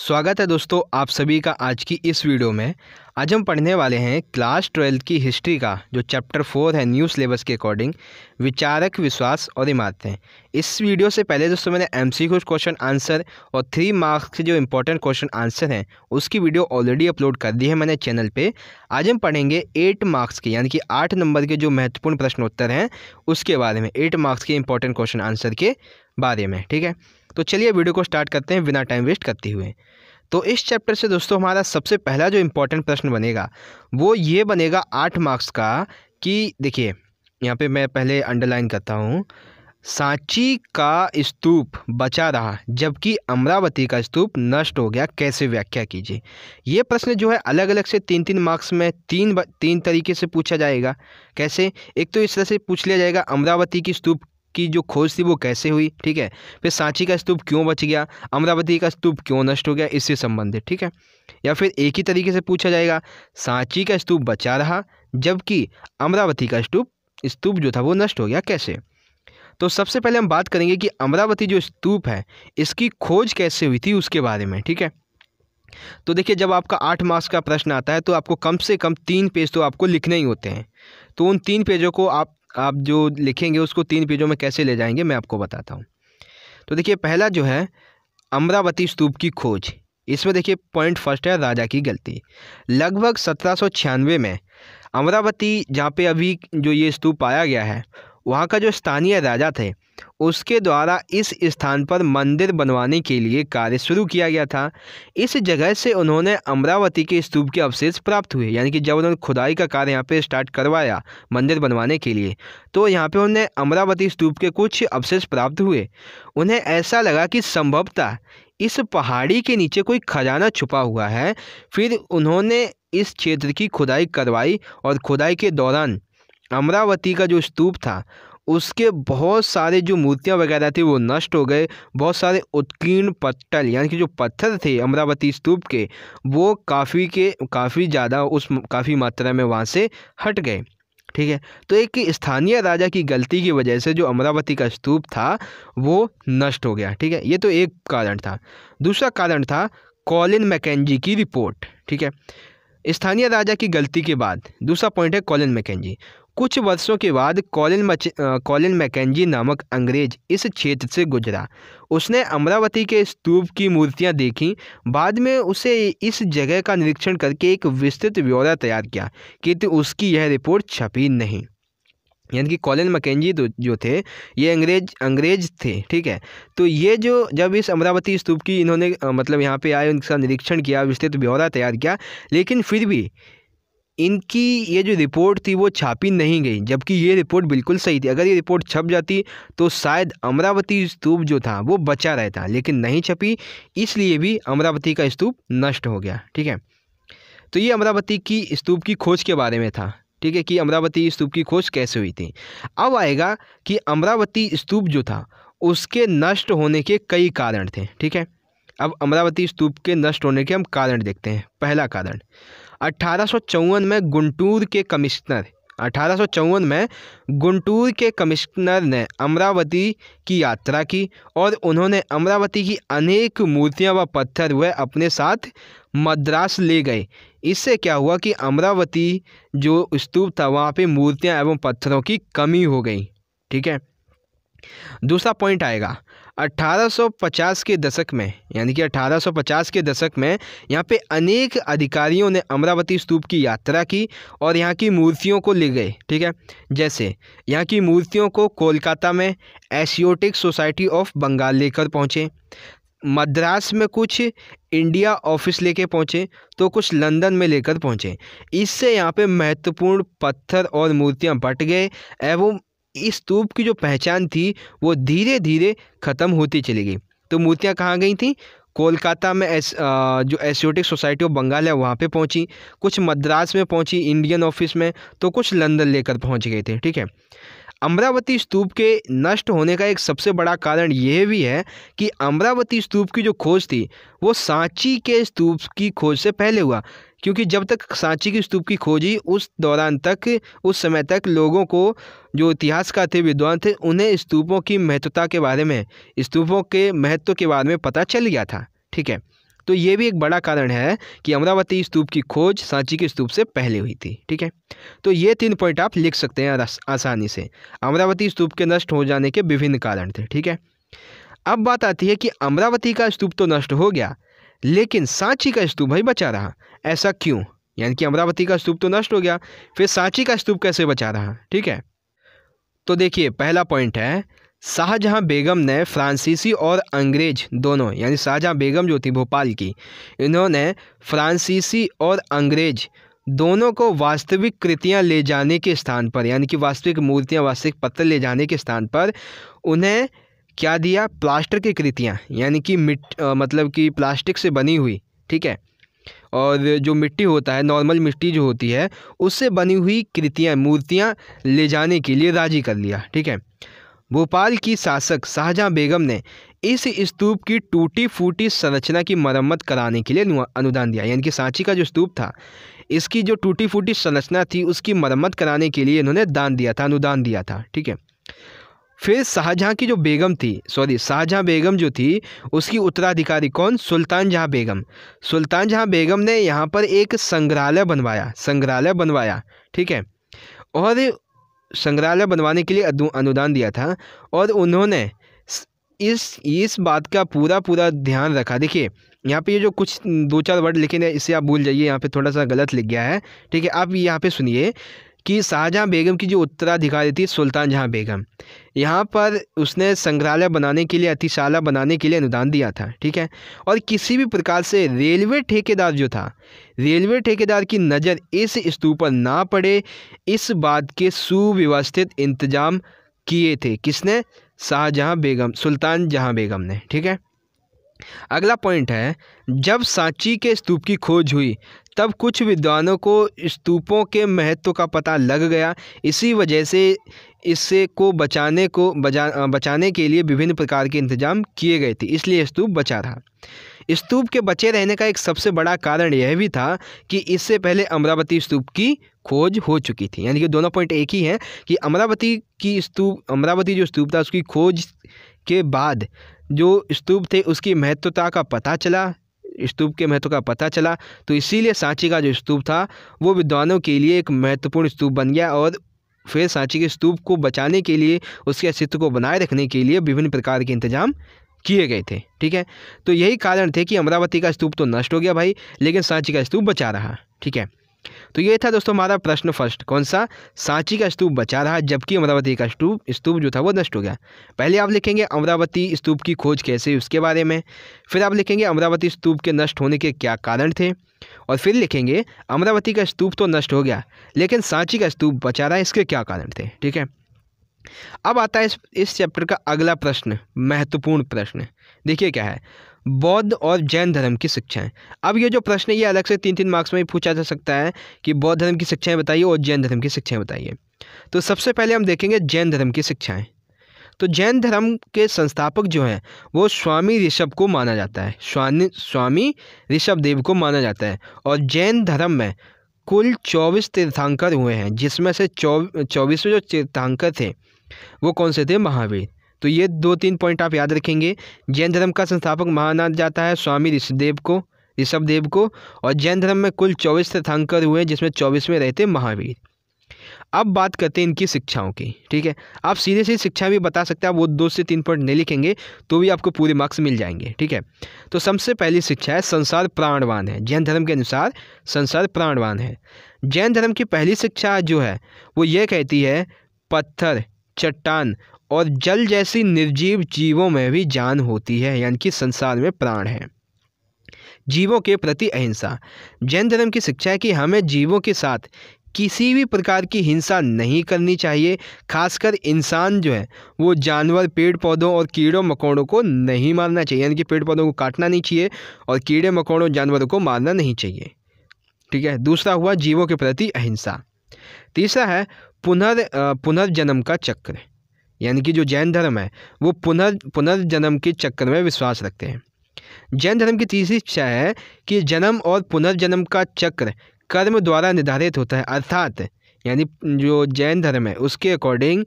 स्वागत है दोस्तों आप सभी का आज की इस वीडियो में आज हम पढ़ने वाले हैं क्लास ट्वेल्थ की हिस्ट्री का जो चैप्टर फोर है न्यू सिलेबस के अकॉर्डिंग विचारक विश्वास और इमारतें इस वीडियो से पहले दोस्तों मैंने एम सी क्वेश्चन आंसर और थ्री मार्क्स के जो इंपॉर्टेंट क्वेश्चन आंसर हैं उसकी वीडियो ऑलरेडी अपलोड कर दी है मैंने चैनल पर आज हम पढ़ेंगे एट मार्क्स के यानी कि आठ नंबर के जो महत्वपूर्ण प्रश्नोत्तर हैं उसके बारे में एट मार्क्स के इंपॉर्टेंट क्वेश्चन आंसर के बारे में ठीक है तो चलिए वीडियो को स्टार्ट करते हैं बिना टाइम वेस्ट करते हुए तो इस चैप्टर से दोस्तों हमारा सबसे पहला जो इम्पोर्टेंट प्रश्न बनेगा वो ये बनेगा आठ मार्क्स का कि देखिए यहाँ पे मैं पहले अंडरलाइन करता हूँ सांची का स्तूप बचा रहा जबकि अमरावती का स्तूप नष्ट हो गया कैसे व्याख्या कीजिए ये प्रश्न जो है अलग अलग से तीन तीन मार्क्स में तीन तीन तरीके से पूछा जाएगा कैसे एक तो इस तरह से पूछ लिया जाएगा अमरावती की स्तूप की जो खोज थी वो कैसे हुई ठीक है फिर सांची का स्तूप क्यों बच गया अमरावती का स्तूप क्यों नष्ट हो गया इससे संबंधित ठीक है या फिर एक ही तरीके से पूछा जाएगा सांची का स्तूप बचा रहा जबकि अमरावती का स्तूप स्तूप जो था वो नष्ट हो गया कैसे तो सबसे पहले हम बात करेंगे कि अमरावती जो स्तूप है इसकी खोज कैसे हुई थी उसके बारे में ठीक है तो देखिए जब आपका आठ मार्क्स का प्रश्न आता है तो आपको कम से कम तीन पेज तो आपको लिखने ही होते हैं तो उन तीन पेजों को आप आप जो लिखेंगे उसको तीन पेजों में कैसे ले जाएंगे मैं आपको बताता हूँ तो देखिए पहला जो है अमरावती स्तूप की खोज इसमें देखिए पॉइंट फर्स्ट है राजा की गलती लगभग सत्रह में अमरावती जहाँ पे अभी जो ये स्तूप पाया गया है वहाँ का जो स्थानीय राजा थे उसके द्वारा इस स्थान पर मंदिर बनवाने के लिए कार्य शुरू किया गया था इस जगह से उन्होंने अमरावती के स्तूप के अवशेष प्राप्त हुए यानी कि जब उन्होंने खुदाई का कार्य यहाँ पे स्टार्ट करवाया मंदिर बनवाने के लिए तो यहाँ पे उन्हें अमरावती स्तूप के कुछ अवशेष प्राप्त हुए उन्हें ऐसा लगा कि संभवतः इस पहाड़ी के नीचे कोई खजाना छुपा हुआ है फिर उन्होंने इस क्षेत्र की खुदाई करवाई और खुदाई के दौरान अमरावती का जो स्तूप था उसके बहुत सारे जो मूर्तियाँ वगैरह थी वो नष्ट हो गए बहुत सारे उत्कीर्ण पत्थर यानी कि जो पत्थर थे अमरावती स्तूप के वो काफ़ी के काफ़ी ज़्यादा उस काफ़ी मात्रा में वहाँ से हट गए ठीक है तो एक स्थानीय राजा की गलती की वजह से जो अमरावती का स्तूप था वो नष्ट हो गया ठीक है ये तो एक कारण था दूसरा कारण था कॉलिन मैकेजी की रिपोर्ट ठीक है स्थानीय राजा की गलती के बाद दूसरा पॉइंट है कॉलिन मैकेजी कुछ वर्षों के बाद कॉलिन मच कॉलिन मैकेजी नामक अंग्रेज इस क्षेत्र से गुजरा उसने अमरावती के स्तूप की मूर्तियां देखीं बाद में उसे इस जगह का निरीक्षण करके एक विस्तृत ब्यौरा तैयार किया किंतु उसकी यह रिपोर्ट छपी नहीं यानी कि कॉलिन मकेंजी तो जो थे ये अंग्रेज अंग्रेज थे ठीक है तो ये जो जब इस अमरावती स्तूप की इन्होंने मतलब यहाँ पे आए उनका निरीक्षण किया विस्तृत ब्यौरा तैयार किया लेकिन फिर भी इनकी ये जो रिपोर्ट थी वो छापी नहीं गई जबकि ये रिपोर्ट बिल्कुल सही थी अगर ये रिपोर्ट छप जाती तो शायद अमरावती स्तूप जो था वो बचा रहता लेकिन नहीं छपी इसलिए भी अमरावती का स्तूप नष्ट हो गया ठीक है तो ये अमरावती की स्तूप की खोज के बारे में था ठीक है कि अमरावती स्तूप की खोज कैसे हुई थी अब आएगा कि अमरावती स्तूप जो था उसके नष्ट होने के कई कारण थे ठीक है अब अमरावती स्तूप के नष्ट होने के हम कारण देखते हैं पहला कारण अट्ठारह में गुंटूर के कमिश्नर अठारह में गुंटूर के कमिश्नर ने अमरावती की यात्रा की और उन्होंने अमरावती की अनेक मूर्तियां व पत्थर वह अपने साथ मद्रास ले गए इससे क्या हुआ कि अमरावती जो स्तूप था वहाँ पे मूर्तियां एवं पत्थरों की कमी हो गई ठीक है दूसरा पॉइंट आएगा 1850 के दशक में यानी कि 1850 के दशक में यहाँ पे अनेक अधिकारियों ने अमरावती स्तूप की यात्रा की और यहाँ की मूर्तियों को ले गए ठीक है जैसे यहाँ की मूर्तियों को कोलकाता में एशियोटिक सोसाइटी ऑफ बंगाल लेकर पहुँचे मद्रास में कुछ इंडिया ऑफिस लेके पहुँचे तो कुछ लंदन में लेकर पहुँचे इससे यहाँ पे महत्वपूर्ण पत्थर और मूर्तियाँ बट गए एवं इस स्तूप की जो पहचान थी वो धीरे धीरे ख़त्म होती चली गई तो मूर्तियाँ कहाँ गई थी कोलकाता में एस आ, जो एसियोटिक सोसाइटी ऑफ बंगाल है वहाँ पे पहुँची कुछ मद्रास में पहुँची इंडियन ऑफिस में तो कुछ लंदन लेकर पहुँच गए थे ठीक है अमरावती स्तूप के नष्ट होने का एक सबसे बड़ा कारण यह भी है कि अमरावती स्तूप की जो खोज थी वो सांची के स्तूप की खोज से पहले हुआ क्योंकि जब तक सांची की स्तूप की खोजी उस दौरान तक उस समय तक लोगों को जो इतिहास का थे विद्वान थे उन्हें स्तूपों की महत्वता के बारे में स्तूपों के महत्व के बारे में पता चल गया था ठीक है तो ये भी एक बड़ा कारण है कि अमरावती स्तूप की खोज सांची के स्तूप से पहले हुई थी ठीक है तो ये तीन पॉइंट आप लिख सकते हैं आसानी से अमरावती स्तूप के नष्ट हो जाने के विभिन्न कारण थे ठीक है अब बात आती है कि अमरावती का स्तूप तो नष्ट हो गया लेकिन सांची का स्तूप भाई बचा रहा ऐसा क्यों यानी कि अमरावती का स्तूप तो नष्ट हो गया फिर सांची का स्तूप कैसे बचा रहा ठीक है तो देखिए पहला पॉइंट है शाहजहाँ बेगम ने फ्रांसीसी और अंग्रेज दोनों यानी शाहजहाँ बेगम जो थी भोपाल की इन्होंने फ्रांसीसी और अंग्रेज दोनों को वास्तविक कृतियां ले जाने के स्थान पर यानी कि वास्तविक मूर्तियां वास्तविक पत्थर ले जाने के स्थान पर उन्हें क्या दिया प्लास्टर की कृतियाँ यानी कि मिट आ, मतलब कि प्लास्टिक से बनी हुई ठीक है और जो मिट्टी होता है नॉर्मल मिट्टी जो होती है उससे बनी हुई कृतियाँ मूर्तियाँ ले जाने के लिए राजी कर लिया ठीक है भोपाल की शासक शाहजहाँ बेगम ने इस स्तूप की टूटी फूटी संरचना की मरम्मत कराने के लिए अनुदान दिया यानी कि सांची का जो स्तूप था इसकी जो टूटी फूटी संरचना थी उसकी मरम्मत कराने के लिए इन्होंने दान दिया था अनुदान दिया था ठीक है फिर शाहजहाँ की जो बेगम थी सॉरी शाहजहाँ बेगम जो थी उसकी उत्तराधिकारी कौन सुल्तान जहाँ बेगम सुल्तान जहाँ बेगम ने यहाँ पर एक संग्रहालय बनवाया संग्रहालय बनवाया ठीक है और संग्रहालय बनवाने के लिए अनुदान दिया था और उन्होंने इस इस बात का पूरा पूरा ध्यान रखा देखिए यहाँ पे ये जो कुछ दो चार वर्ड लिखे हैं इसे आप भूल जाइए यहाँ पे थोड़ा सा गलत लिख गया है ठीक है आप यहाँ पे सुनिए कि शाहजहाँ बेगम की जो उत्तराधिकारी थी सुल्तान जहाँ बेगम यहाँ पर उसने संग्रहालय बनाने के लिए अतिशाला बनाने के लिए अनुदान दिया था ठीक है और किसी भी प्रकार से रेलवे ठेकेदार जो था रेलवे ठेकेदार की नज़र इस स्तूप पर ना पड़े इस बात के सुव्यवस्थित इंतजाम किए थे किसने शाहजहाँ बेगम सुल्तान जहाँ बेगम ने ठीक है अगला पॉइंट है जब सांची के स्तूप की खोज हुई तब कुछ विद्वानों को स्तूपों के महत्व का पता लग गया इसी वजह से इससे को बचाने को बचा बचाने के लिए विभिन्न प्रकार के इंतजाम किए गए थे इसलिए स्तूप बचा रहा स्तूप के बचे रहने का एक सबसे बड़ा कारण यह भी था कि इससे पहले अमरावती स्तूप की खोज हो चुकी थी यानी कि दोनों पॉइंट एक ही हैं कि अमरावती की स्तूप अमरावती जो स्तूप था उसकी खोज के बाद जो स्तूप थे उसकी महत्वता का पता चला स्तूप के महत्व का पता चला तो इसीलिए सांची का जो स्तूप था वो विद्वानों के लिए एक महत्वपूर्ण स्तूप बन गया और फिर सांची के स्तूप को बचाने के लिए उसके अस्तित्व को बनाए रखने के लिए विभिन्न प्रकार के इंतजाम किए गए थे ठीक है तो यही कारण थे कि अमरावती का स्तूप तो नष्ट हो गया भाई लेकिन सांची का स्तूप बचा रहा ठीक है तो ये था दोस्तों हमारा प्रश्न फर्स्ट कौन सा सांची का स्तूप बचा रहा जबकि अमरावती का स्तूप स्तूप जो था वो नष्ट हो गया पहले आप लिखेंगे अमरावती स्तूप की खोज कैसे उसके बारे में फिर आप लिखेंगे अमरावती स्तूप के नष्ट होने के क्या कारण थे और फिर लिखेंगे अमरावती का स्तूप तो नष्ट हो गया लेकिन सांची का स्तूप बचा रहा है इसके क्या कारण थे ठीक है अब आता है इस चैप्टर का अगला प्रश्न महत्वपूर्ण प्रश्न देखिए क्या है बौद्ध और जैन धर्म की शिक्षाएं अब ये जो प्रश्न ये अलग से तीन तीन मार्क्स में पूछा जा सकता है कि बौद्ध धर्म की शिक्षाएं बताइए और जैन धर्म की शिक्षाएं बताइए तो सबसे पहले हम देखेंगे जैन धर्म की शिक्षाएं तो जैन धर्म के संस्थापक जो हैं वो स्वामी ऋषभ को माना जाता है स्वामी स्वामी ऋषभ देव को माना जाता है और जैन धर्म में कुल चौबीस तीर्थांकर हुए हैं जिसमें से चौ चौबीसवें जो तीर्थांकर थे वो कौन से थे महावीर तो ये दो तीन पॉइंट आप याद रखेंगे जैन धर्म का संस्थापक महानाथ जाता है स्वामी ऋषिदेव को ऋषभ देव को और जैन धर्म में कुल चौबीस तीर्थांकर हुए जिसमें चौबीस में रहते महावीर अब बात करते हैं इनकी शिक्षाओं की ठीक है आप सीधे सीधे शिक्षा भी बता सकते हैं आप वो दो से तीन पॉइंट नहीं लिखेंगे तो भी आपको पूरे मार्क्स मिल जाएंगे ठीक है तो सबसे पहली शिक्षा है संसार प्राणवान है जैन धर्म के अनुसार संसार प्राणवान है जैन धर्म की पहली शिक्षा जो है वो ये कहती है पत्थर चट्टान और जल जैसी निर्जीव जीवों में भी जान होती है यानी कि संसार में प्राण है जीवों के प्रति अहिंसा जैन धर्म की शिक्षा है कि हमें जीवों के साथ किसी भी प्रकार की हिंसा नहीं करनी चाहिए खासकर इंसान जो है वो जानवर पेड़ पौधों और कीड़ों मकोड़ों को नहीं मारना चाहिए यानी कि पेड़ पौधों को काटना नहीं चाहिए और कीड़े मकोड़ों जानवरों को मारना नहीं चाहिए ठीक है दूसरा हुआ जीवों के प्रति अहिंसा तीसरा है पुनर् पुनर्जन्म का चक्र यानी कि जो जैन धर्म है वो पुनर् पुनर्जन्म के चक्कर में विश्वास रखते हैं जैन धर्म की तीसरी इच्छा है कि जन्म और पुनर्जन्म का चक्र कर्म द्वारा निर्धारित होता है अर्थात यानी जो जैन धर्म है उसके अकॉर्डिंग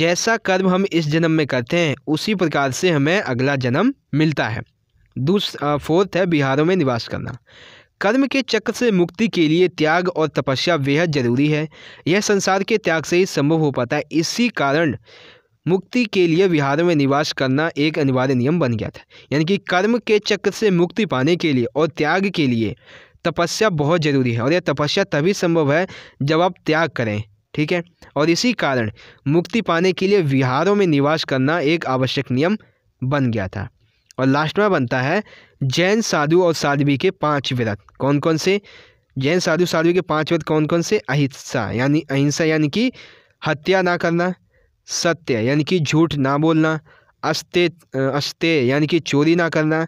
जैसा कर्म हम इस जन्म में करते हैं उसी प्रकार से हमें अगला जन्म मिलता है दूसरा फोर्थ है बिहारों में निवास करना कर्म के चक्र से मुक्ति के लिए त्याग और तपस्या बेहद जरूरी है यह संसार के त्याग से ही संभव हो पाता है इसी कारण मुक्ति के लिए विहार में निवास करना एक अनिवार्य नियम बन गया था यानी कि कर्म के चक्र से मुक्ति पाने के लिए और त्याग के लिए तपस्या बहुत ज़रूरी है और यह तपस्या तभी संभव है जब आप त्याग करें ठीक है और इसी कारण मुक्ति पाने के लिए विहारों में निवास करना एक आवश्यक नियम बन गया था और लास्ट में बनता है जैन साधु और साध्वी के पांच व्रत कौन कौन से जैन साधु साध्वी के पांच व्रत कौन कौन से अहिंसा यानी अहिंसा यानी कि हत्या ना करना सत्य यानी कि झूठ ना बोलना अस्ते अस्ते यानी कि चोरी ना करना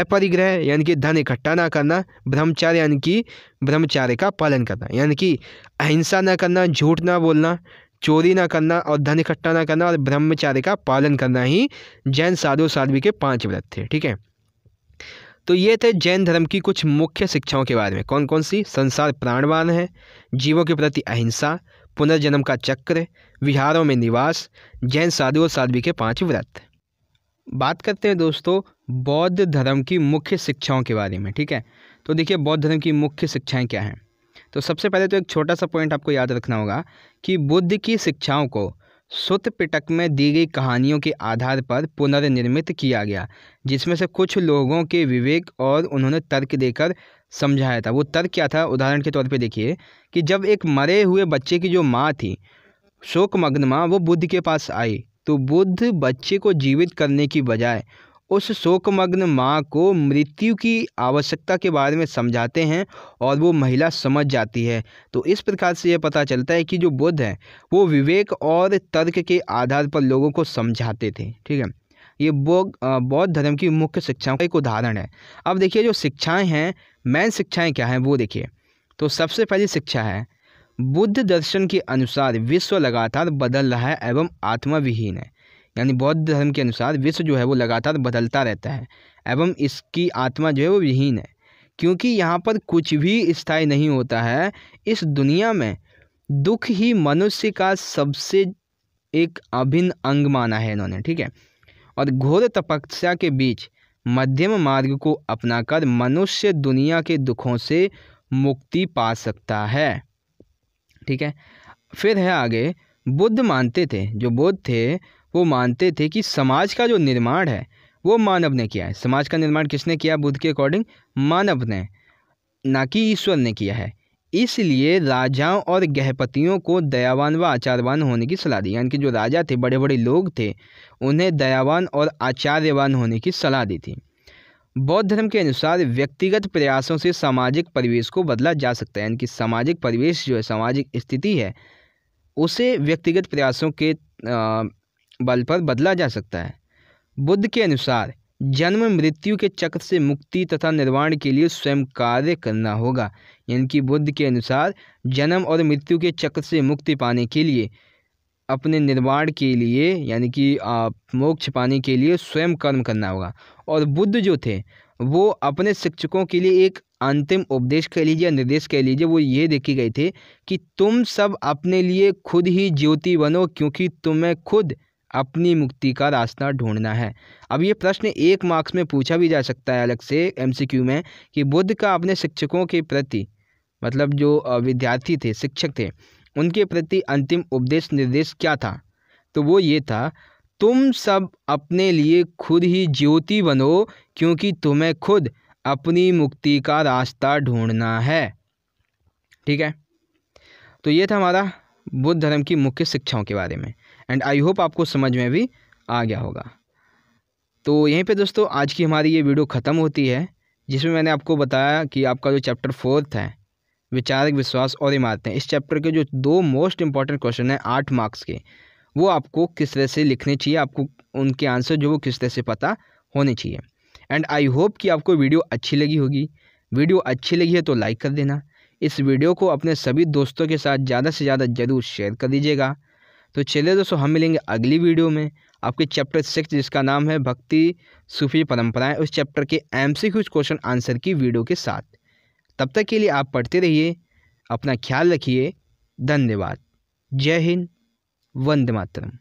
अपरिग्रह यानी कि धन इकट्ठा ना करना ब्रह्मचार्य यानी कि ब्रह्मचार्य का पालन करना यानी कि अहिंसा ना करना झूठ ना बोलना चोरी ना करना और धन इकट्ठा ना करना और ब्रह्मचार्य का पालन करना ही जैन साधु साध्वी के पांच व्रत थे ठीक है तो ये थे जैन धर्म की कुछ मुख्य शिक्षाओं के बारे में कौन कौन सी संसार प्राणवान है जीवों के प्रति अहिंसा पुनर्जन्म का चक्र विहारों में निवास जैन साधु और साध्वी के पांच व्रत बात करते हैं दोस्तों बौद्ध धर्म की मुख्य शिक्षाओं के बारे में ठीक है तो देखिए बौद्ध धर्म की मुख्य शिक्षाएं क्या हैं तो सबसे पहले तो एक छोटा सा पॉइंट आपको याद रखना होगा कि बुद्ध की शिक्षाओं को सुत पिटक में दी गई कहानियों के आधार पर पुनर्निर्मित किया गया जिसमें से कुछ लोगों के विवेक और उन्होंने तर्क देकर समझाया था वो तर्क क्या था उदाहरण के तौर पे देखिए कि जब एक मरे हुए बच्चे की जो माँ थी शोकमग्न माँ वो बुद्ध के पास आई तो बुद्ध बच्चे को जीवित करने की बजाय उस शोकमग्न माँ को मृत्यु की आवश्यकता के बारे में समझाते हैं और वो महिला समझ जाती है तो इस प्रकार से यह पता चलता है कि जो बुद्ध हैं वो विवेक और तर्क के आधार पर लोगों को समझाते थे ठीक है ये बौद्ध धर्म की मुख्य शिक्षाओं का एक उदाहरण है अब देखिए जो शिक्षाएं हैं मैन शिक्षाएं क्या हैं वो देखिए तो सबसे पहली शिक्षा है बुद्ध दर्शन के अनुसार विश्व लगातार बदल रहा है एवं आत्मा विहीन है यानी बौद्ध धर्म के अनुसार विश्व जो है वो लगातार बदलता रहता है एवं इसकी आत्मा जो है वो विहीन है क्योंकि यहाँ पर कुछ भी स्थायी नहीं होता है इस दुनिया में दुख ही मनुष्य का सबसे एक अभिन्न अंग माना है इन्होंने ठीक है और घोर तपस्या के बीच मध्यम मार्ग को अपनाकर मनुष्य दुनिया के दुखों से मुक्ति पा सकता है ठीक है फिर है आगे बुद्ध मानते थे जो बुद्ध थे वो मानते थे कि समाज का जो निर्माण है वो मानव ने किया है समाज का निर्माण किसने किया बुद्ध के अकॉर्डिंग मानव ने ना कि ईश्वर ने किया है इसलिए राजाओं और गहपतियों को दयावान व आचारवान होने की सलाह दी यानी कि जो राजा थे बड़े बड़े लोग थे उन्हें दयावान और आचार्यवान होने की सलाह दी थी बौद्ध धर्म के अनुसार व्यक्तिगत प्रयासों से सामाजिक परिवेश को बदला जा सकता है यानी कि सामाजिक परिवेश जो है सामाजिक स्थिति है उसे व्यक्तिगत प्रयासों के बल पर बदला जा सकता है बुद्ध के अनुसार जन्म मृत्यु के चक्र से मुक्ति तथा निर्वाण के लिए स्वयं कार्य करना होगा यानी कि बुद्ध के अनुसार जन्म और मृत्यु के चक्र से मुक्ति पाने के लिए अपने निर्वाण के लिए यानी कि मोक्ष पाने के लिए स्वयं कर्म करना होगा और बुद्ध जो थे वो अपने शिक्षकों के लिए एक अंतिम उपदेश कह लीजिए निर्देश कह लीजिए वो ये देखे गए थे कि तुम सब अपने लिए खुद ही ज्योति बनो क्योंकि तुम्हें खुद अपनी मुक्ति का रास्ता ढूंढना है अब ये प्रश्न एक मार्क्स में पूछा भी जा सकता है अलग से एमसीक्यू में कि बुद्ध का अपने शिक्षकों के प्रति मतलब जो विद्यार्थी थे शिक्षक थे उनके प्रति अंतिम उपदेश निर्देश क्या था तो वो ये था तुम सब अपने लिए खुद ही ज्योति बनो क्योंकि तुम्हें खुद अपनी मुक्ति का रास्ता ढूंढना है ठीक है तो ये था हमारा बुद्ध धर्म की मुख्य शिक्षाओं के बारे में एंड आई होप आपको समझ में भी आ गया होगा तो यहीं पे दोस्तों आज की हमारी ये वीडियो ख़त्म होती है जिसमें मैंने आपको बताया कि आपका जो चैप्टर फोर्थ है विचारक विश्वास और इमारतें इस चैप्टर के जो दो मोस्ट इंपॉर्टेंट क्वेश्चन हैं आठ मार्क्स के वो आपको किस तरह से लिखने चाहिए आपको उनके आंसर जो वो किस तरह से पता होने चाहिए एंड आई होप कि आपको वीडियो अच्छी लगी होगी वीडियो अच्छी लगी है तो लाइक कर देना इस वीडियो को अपने सभी दोस्तों के साथ ज़्यादा से ज़्यादा ज़रूर शेयर कर दीजिएगा तो चलिए दोस्तों हम मिलेंगे अगली वीडियो में आपके चैप्टर सिक्स जिसका नाम है भक्ति सूफी परंपराएं उस चैप्टर के एम सी क्वेश्चन आंसर की वीडियो के साथ तब तक के लिए आप पढ़ते रहिए अपना ख्याल रखिए धन्यवाद जय हिंद वंदे मातरम